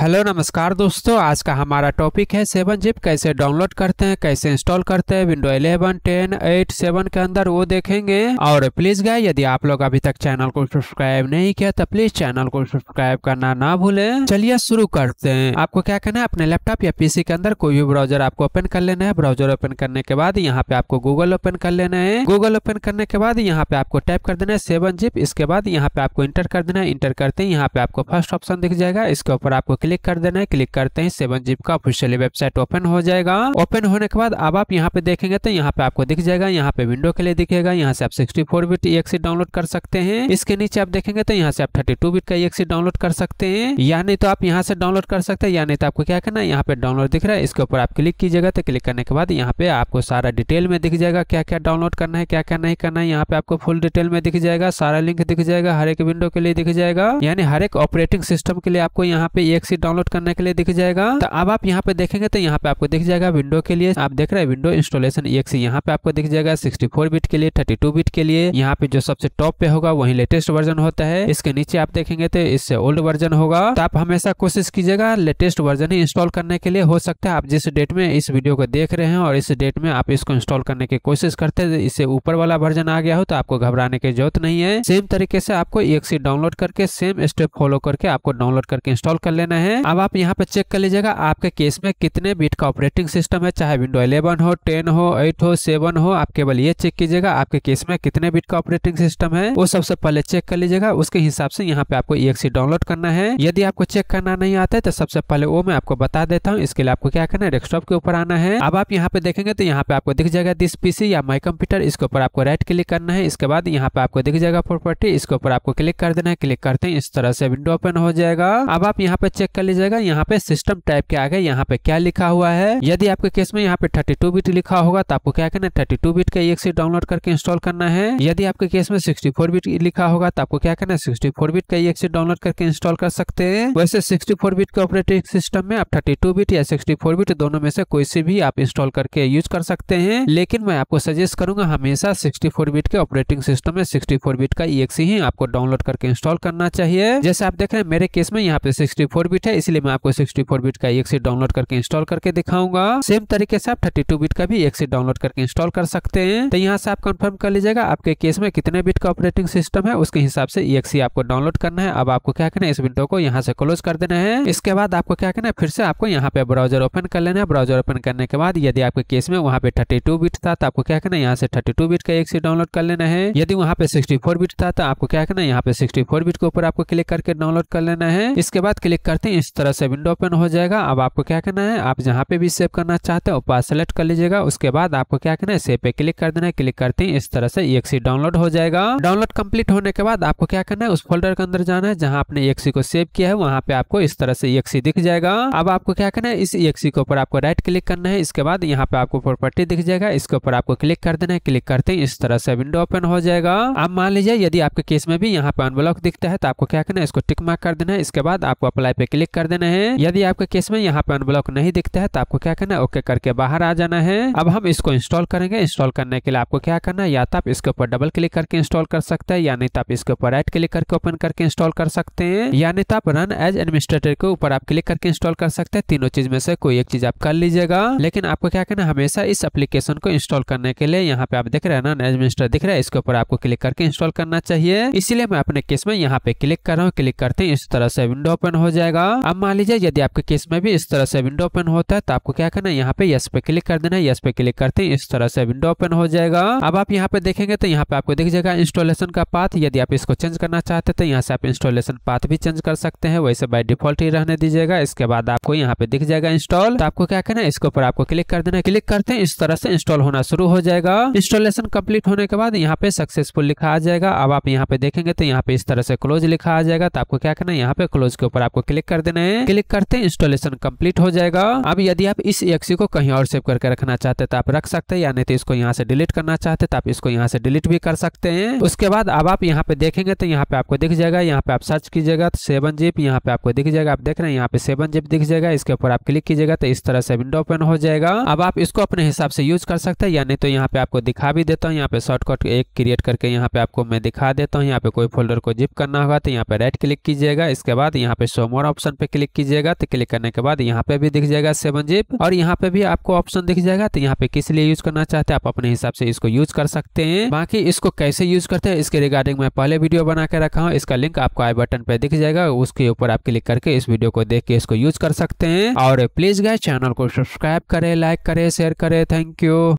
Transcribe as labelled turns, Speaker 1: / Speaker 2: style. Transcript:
Speaker 1: hello नमस्कार दोस्तों आज का हमारा टॉपिक है सेवन जिप कैसे डाउनलोड करते हैं कैसे इंस्टॉल करते हैं विंडो 11, 10, 8, 7 के अंदर वो देखेंगे और प्लीज गाय यदि आप लोग अभी तक चैनल को सब्सक्राइब नहीं किया तो प्लीज चैनल को सब्सक्राइब करना ना भूलें चलिए शुरू करते हैं आपको क्या करना है अपने लैपटॉप या पीसी के अंदर कोई भी ब्राउजर आपको ओपन कर लेना है ब्राउजर ओपन करने के बाद यहाँ पे आपको गूगल ओपन कर लेना है गूगल ओपन करने के बाद यहाँ पे आपको टाइप कर देना है सेवन जिप इसके बाद यहाँ पे आपको इंटर कर देना है इंटर करते हैं यहाँ पे आपको फर्स्ट ऑप्शन दिख जाएगा इसके ऊपर आपको क्लिक कर देना है क्लिक करते ही सेवन जीप का ऑफिशियली वेबसाइट ओपन हो जाएगा ओपन होने के बाद अब आप यहाँ पे देखेंगे तो यहाँ पे आपको दिख जाएगा यहाँ पे विंडो के लिए दिखेगा यहाँ से आप सिक्सटी फोर बिट डाउनलोड कर सकते हैं इसके नीचे आप देखेंगे तो यहाँ से आप थर्टी टू बिट का एक डाउनलोड कर सकते हैं या नहीं तो आप यहाँ से डाउनलोड कर सकते हैं या नहीं तो आपको क्या करना है यहाँ पे डाउनलोड दिख रहा है इसके ऊपर आप क्लिक कीजिएगा तो क्लिक करने के बाद यहाँ पे आपको सारा डिटेल में दिख जाएगा क्या क्या डाउनलोड करना है क्या क्या नहीं करना है यहाँ पे आपको फुल डिटेल में दिख जाएगा सारा लिंक दिख जाएगा हर एक विंडो के लिए दिख जाएगा यानी हर एक ऑपरेटिंग सिस्टम के लिए आपको यहाँ पे एक की डाउनलोड करने के लिए दिख जाएगा तो अब आप यहाँ पे देखेंगे तो यहाँ पे आपको दिख जाएगा विंडो के लिए आप देख रहे हैं विंडो इंस्टॉलेशन एक e e यहाँ पे आपको दिख जाएगा सिक्सटी बिट के लिए थर्टी बिट के लिए यहाँ पे जो सबसे टॉप पे होगा वही लेटेस्ट वर्जन होता है इसके नीचे आप देखेंगे तो इससे ओल्ड वर्जन होगा तो आप हमेशा कोशिश कीजिएगा लेटेस्ट वर्जन ही इंस्टॉल करने के लिए हो सकता है आप जिस डेट में इस वीडियो को देख रहे हैं और इस डेट में आप इसको इंस्टॉल करने की कोशिश करते हैं इससे ऊपर वाला वर्जन आ गया हो तो आपको घबराने की जरूरत नहीं है सेम तरीके से आपको एक सी डाउनलोड करके सेम स्टेप फॉलो करके आपको डाउनलोड करके इंस्टॉल कर लेना करना है अब आप यहाँ पे चेक कर लीजिएगा आपके केस में कितने बीट का ऑपरेटिंग सिस्टम है चाहे विंडो इलेवन हो टेन हो एट हो सेवन हो आप केवल ये चेक कीजिएगा आपके केस में कितने बीट का ऑपरेटिंग सिस्टम है वो सबसे पहले चेक कर लीजिएगा उसके हिसाब से यहाँ पे आपको ई डाउनलोड करना है यदि आपको चेक करना नहीं आता है तो सबसे पहले वो मैं आपको बता देता हूँ इसके लिए आपको क्या करना है डेस्कटॉप के ऊपर आना है अब आप यहाँ पे देखेंगे तो यहाँ पे आपको दिख जाएगा दिस पीसी या माई कंप्यूटर इसके ऊपर आपको राइट क्लिक करना है इसके बाद यहाँ पे आपको दिख जाएगा प्रॉपर्टी इसके ऊपर आपको क्लिक कर देना है क्लिक करते हैं इस तरह से विंडो ओपन हो जाएगा अब आप यहाँ पे चेक चेक कर लीजिएगा यहाँ पे सिस्टम टाइप के आगे यहाँ पे क्या लिखा हुआ है यदि आपके केस में यहाँ पे 32 बिट लिखा होगा तो आपको क्या करना है 32 बिट का एक डाउनलोड करके इंस्टॉल करना है यदि आपके केस में 64 बिट लिखा होगा तो आपको क्या करना है 64 बिट का एक डाउनलोड करके इंस्टॉल कर सकते हैं वैसे फोर बिट के ऑपरेटिंग सिस्टम में आप टू बिट या फोर बिट दोनों में से कोई से भी आप इंस्टॉल करके यूज कर सकते हैं लेकिन मैं आपको सजेस्ट करूंगा हमेशा 64 बिट के ऑपरेटिंग सिस्टम में फोर बिट का सी ही आपको डाउनलोड करके इंस्टॉल करना चाहिए जैसे आप देख रहे हैं मेरे केस में यहाँ पे सिक्सटी बिट बिट है इसलिए मैं आपको फोर बिट का एक से डाउनलोड करके इंस्टॉल करके दिखाऊंगा सेम तरीके से आप टू बिट का भी एक से डाउनलोड करके इंस्टॉल कर सकते हैं तो यहाँ से आप कंफर्म कर लीजिएगा आपके केस में कितने बिट का ऑपरेटिंग सिस्टम है उसके हिसाब से सी आपको डाउनलोड करना है अब आपको क्या करना है इस विंडो को यहाँ से क्लोज कर देना है इसके बाद आपको क्या करना है फिर से आपको यहाँ पे ब्राउजर ओपन कर लेना है ब्राउजर ओपन करने के बाद यदि आपके केस में वहाँ पे टू बिट था तो आपको क्या करना है यहाँ से 32 बिट का एक से डाउनलोड कर लेना है यदि वहाँ पे फोर बिट था तो आपको क्या करना है यहाँ पे फोर बिट के ऊपर आपको क्लिक करके डाउनलोड कर लेना है इसके बाद क्लिक करते सकते हैं इस तरह से विंडो ओपन हो जाएगा अब आपको क्या करना है आप जहाँ पे भी सेव करना चाहते हैं ऊपर सेलेक्ट कर लीजिएगा उसके बाद आपको क्या करना है सेव पे क्लिक कर देना है क्लिक करते हैं इस तरह से सी डाउनलोड हो जाएगा डाउनलोड कम्प्लीट होने के बाद आपको क्या करना है उस फोल्डर के अंदर जाना है जहाँ आपने एक को सेव किया है वहाँ पे आपको इस तरह से एक दिख जाएगा अब आपको क्या करना है इस एक के ऊपर आपको राइट क्लिक करना है इसके बाद यहाँ पे आपको प्रॉपर्टी दिख जाएगा इसके ऊपर आपको क्लिक कर देना है क्लिक करते हैं इस तरह से विंडो ओपन हो जाएगा आप मान लीजिए यदि आपके केस में भी यहाँ पे अनब्लॉक दिखता है तो आपको क्या करना है इसको टिक मार्क कर देना है इसके बाद आपको अप्लाई पे क्लिक कर देना है यदि आपके केस में यहाँ पे अनब्लॉक नहीं दिखता है तो आपको क्या करना है ओके करके बाहर आ जाना है अब हम इसको इंस्टॉल करेंगे इंस्टॉल करने के लिए आपको क्या करना है या तो आप इसके ऊपर डबल क्लिक करके इंस्टॉल कर सकते हैं या नहीं तो आप इसके ऊपर राइट क्लिक करके ओपन करके इंस्टॉल कर सकते हैं या नहीं तो आप रन एज एडमिनिस्ट्रेटर के ऊपर आप क्लिक करके इंस्टॉल कर सकते हैं तीनों चीज में से कोई एक चीज आप कर लीजिएगा लेकिन आपको क्या करना हमेशा इस एप्लीकेशन को इंस्टॉल करने के लिए यहाँ पे आप देख रहे हैं रन एडमिनिस्ट्रेटर दिख रहा है इसके ऊपर आपको क्लिक करके इंस्टॉल करना चाहिए इसीलिए मैं अपने केस में यहाँ पे क्लिक कर रहा हूँ क्लिक करते हैं इस तरह से विंडो ओपन हो जाएगा अब मान लीजिए यदि आपके केस में भी इस तरह से विंडो ओपन होता है तो आपको क्या करना है यहाँ पे यस पे क्लिक कर देना है यस पे क्लिक करते हैं इस तरह से विंडो ओपन हो जाएगा अब आप यहाँ पे देखेंगे तो यहाँ पे आपको दिख जाएगा इंस्टॉलेशन का पाथ यदि आप इसको चेंज करना चाहते तो यहाँ से आप इंस्टॉलेशन पाथ भी चेंज कर सकते हैं वैसे बाई डिफॉल्ट ही रहने दीजिएगा इसके बाद आपको यहाँ पे दिख जाएगा इंस्टॉल तो आपको क्या करना है इसके ऊपर आपको क्लिक कर देना है क्लिक करते हैं इस तरह से इंस्टॉल होना शुरू हो जाएगा इंस्टॉलेशन कम्प्लीट होने के बाद यहाँ पे सक्सेसफुल लिखा आ जाएगा अब आप यहाँ पे देखेंगे तो यहाँ पे इस तरह से क्लोज लिखा आ जाएगा तो आपको क्या करना है यहाँ पे क्लोज के ऊपर आपको क्लिक कर कर देना है क्लिक करते हैं इंस्टॉलेशन कंप्लीट हो जाएगा अब यदि आप इस एक्सी को कहीं और सेव करके रखना चाहते तो आप रख सकते हैं या नहीं तो इसको यहाँ से डिलीट करना चाहते तो आप इसको यहाँ से डिलीट भी कर सकते हैं उसके बाद अब आप यहाँ पे देखेंगे तो यहाँ पे आपको दिख जाएगा यहाँ पे आप सर्च कीजिएगा तो सेवन जीप यहाँ पे आपको दिख जाएगा आप देख रहे हैं यहाँ पे सेवन जीप दिख जाएगा इसके ऊपर आप क्लिक कीजिएगा तो इस तरह से विंडो ओपन हो जाएगा अब आप इसको अपने हिसाब से यूज कर सकते हैं या नहीं तो यहाँ पे आपको दिखा भी देता हूँ यहाँ पे शॉर्टकट एक क्रिएट करके यहाँ पे आपको मैं दिखा देता हूँ यहाँ पे कोई फोल्डर को जिप करना होगा तो यहाँ पे राइट क्लिक कीजिएगा इसके बाद यहाँ पे सोमोर ऑप्शन ऑप्शन पे क्लिक कीजिएगा तो क्लिक करने के बाद यहाँ पे भी दिख जाएगा सेवन जीप और यहाँ पे भी आपको ऑप्शन दिख जाएगा तो यहाँ पे किस लिए यूज करना चाहते हैं आप अपने हिसाब से इसको यूज कर सकते हैं बाकी इसको कैसे यूज करते हैं इसके रिगार्डिंग मैं पहले वीडियो बना के रखा हूँ इसका लिंक आपको आई बटन पे दिख जाएगा उसके ऊपर आप क्लिक करके इस वीडियो को देख के इसको यूज कर सकते हैं और प्लीज गए चैनल को सब्सक्राइब करे लाइक करे शेयर करे थैंक यू